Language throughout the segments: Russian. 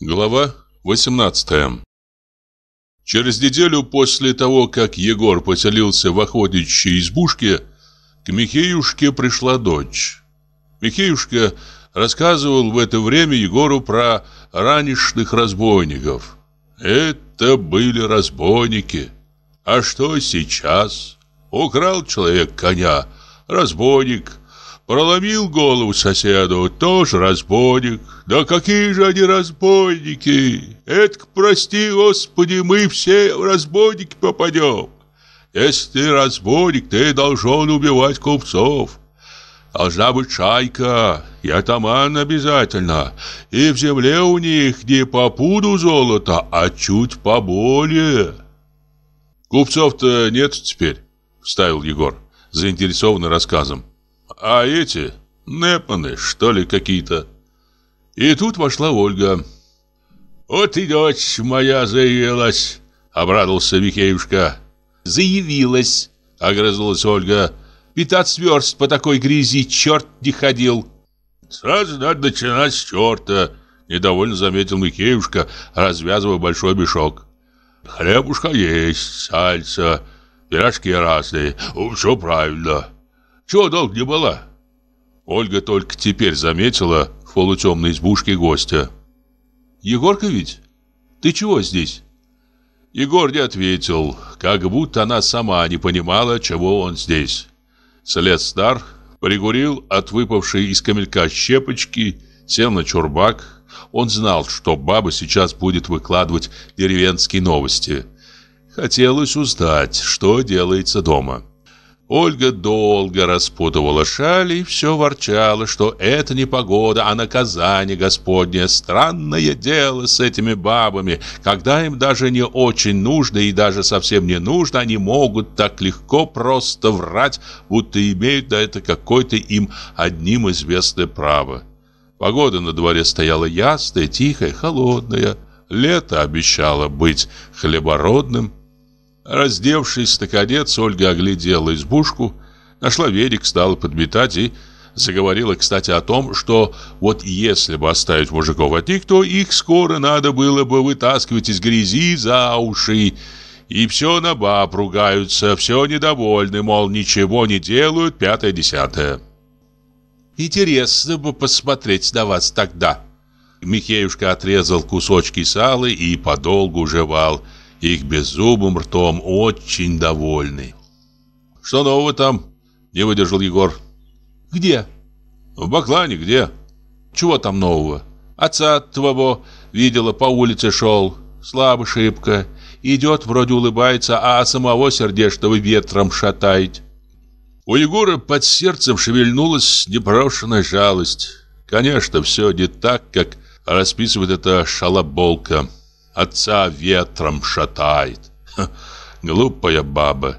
Глава 18 Через неделю после того, как Егор поселился в охотничьей избушке, к Михеюшке пришла дочь. Михеюшка рассказывал в это время Егору про ранешных разбойников. Это были разбойники. А что сейчас? Украл человек коня, разбойник, Проломил голову соседу, тоже разбойник. Да какие же они разбойники! Эдак, прости, Господи, мы все в разбойники попадем. Если ты разбойник, ты должен убивать купцов. Должна быть шайка, и атаман обязательно. И в земле у них не по пуду золота, а чуть поболее. Купцов-то нет теперь, вставил Егор, заинтересованный рассказом. А эти Непманы, что ли, какие-то. И тут вошла Ольга. «Вот и дочь моя заявилась!» — обрадовался Михеюшка. «Заявилась!» — огрызнулась Ольга. «Пятнадцать верст по такой грязи черт не ходил!» «Сразу надо начинать с черта!» — недовольно заметил Михеюшка, развязывая большой мешок. «Хлебушка есть, сальца, пирожки разные, все правильно!» Чего долго не была?» Ольга только теперь заметила в полутемной избушке гостя. «Егорка ведь? Ты чего здесь?» Егор не ответил, как будто она сама не понимала, чего он здесь. След стар, пригурил от выпавшей из камелька щепочки, сел на чурбак. Он знал, что баба сейчас будет выкладывать деревенские новости. Хотелось узнать, что делается дома. Ольга долго распутывала шали и все ворчала, что это не погода, а наказание Господне. Странное дело с этими бабами. Когда им даже не очень нужно и даже совсем не нужно, они могут так легко просто врать, будто имеют на это какое-то им одним известное право. Погода на дворе стояла ясная, тихая, холодная. Лето обещало быть хлебородным. Раздевшись наконец, Ольга оглядела избушку, нашла верик, стала подметать и заговорила, кстати, о том, что вот если бы оставить мужиков одних, то их скоро надо было бы вытаскивать из грязи за уши. И все на баб ругаются, все недовольны, мол, ничего не делают, пятое-десятое. Интересно бы посмотреть на вас тогда. Михеюшка отрезал кусочки сала и подолгу жевал – их беззубым ртом, очень довольный. «Что нового там?» – не выдержал Егор. «Где?» «В Баклане где?» «Чего там нового?» «Отца твоего видела, по улице шел, слабо шибко, идет, вроде улыбается, а самого сердечного ветром шатает». У Егора под сердцем шевельнулась непрошенная жалость. Конечно, все не так, как расписывает эта шалоболка отца ветром шатает. Ха, глупая баба.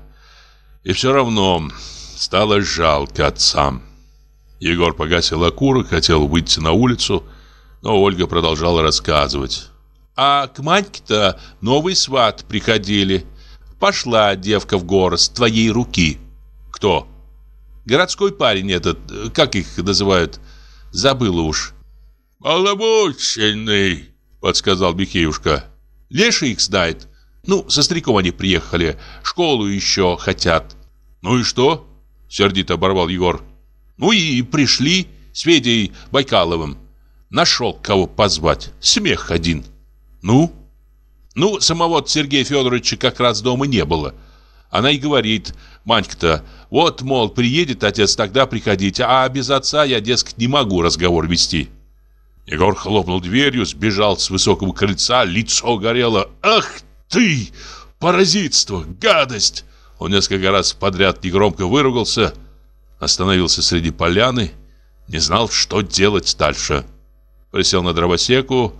И все равно стало жалко отцам. Егор погасил окурок, хотел выйти на улицу, но Ольга продолжала рассказывать. «А к Маньке-то новый сват приходили. Пошла девка в город с твоей руки». «Кто?» «Городской парень этот, как их называют? Забыла уж». «Поломоченный», — подсказал Михеюшка. Леша их знает. Ну, со стариком они приехали, школу еще хотят. Ну и что? Сердито оборвал Егор. Ну и пришли с Федей Байкаловым. Нашел, кого позвать. Смех один. Ну? Ну, самого Сергея Федоровича как раз дома не было. Она и говорит, Манька-то, вот, мол, приедет отец, тогда приходите, а без отца я, дескать, не могу разговор вести. Егор хлопнул дверью, сбежал с высокого крыльца, лицо горело. «Ах ты! Паразитство! Гадость!» Он несколько раз подряд негромко выругался, остановился среди поляны, не знал, что делать дальше. Присел на дровосеку,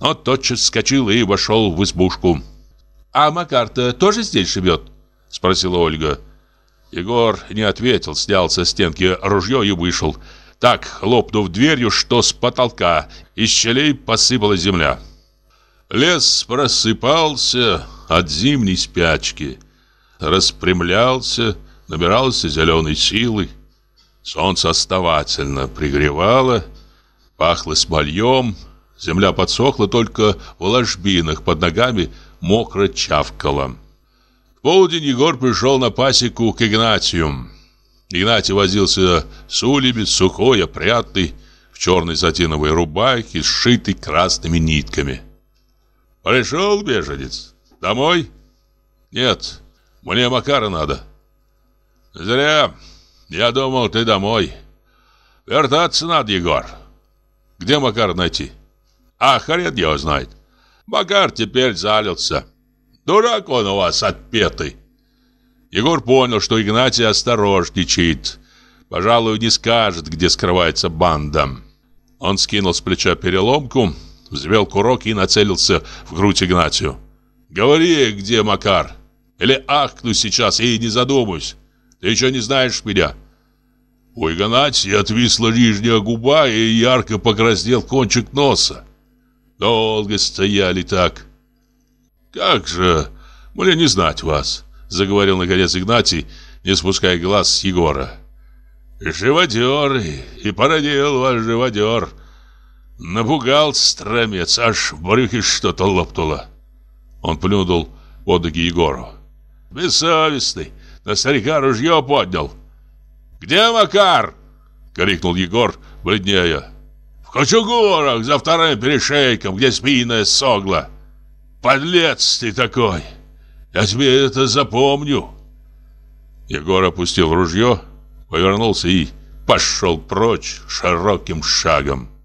но тотчас вскочил и вошел в избушку. а Макарта тоже здесь живет?» — спросила Ольга. Егор не ответил, снял со стенки ружье и вышел так хлопнув дверью, что с потолка из щелей посыпала земля. Лес просыпался от зимней спячки, распрямлялся, набирался зеленой силы. Солнце оставательно пригревало, пахло смольем, земля подсохла, только в ложбинах под ногами мокро чавкала. В полдень Егор пришел на пасеку к Игнатию. Игнатий возился с улями, сухой, опрятный, в черной сатиновой рубахе, сшитой красными нитками. «Пришел, беженец? Домой?» «Нет, мне Макара надо». «Зря. Я думал, ты домой. Вертаться надо, Егор». «Где Макар найти?» «А хрен его знает. Макар теперь залился. Дурак он у вас отпетый». Егор понял, что Игнатий осторожничает. Пожалуй, не скажет, где скрывается банда. Он скинул с плеча переломку, взвел курок и нацелился в грудь Игнатию. «Говори, где Макар? Или ахну сейчас и не задумаюсь. Ты еще не знаешь меня?» У Игнатия отвисла нижняя губа и ярко покраснел кончик носа. Долго стояли так. «Как же мне не знать вас?» заговорил наконец Игнатий, не спуская глаз с Егора. «Живодер, и породил ваш живодер. Напугал стромец, аж в брюхе что-то лопнуло». Он плюнул под ноги Егору. «Бессовестный, на старика ружье поднял». «Где Макар?» — крикнул Егор, бледнее. «В кочугорах за вторым перешейком, где спина согла. Подлец ты такой!» Я тебе это запомню. Егор опустил ружье, повернулся и пошел прочь широким шагом.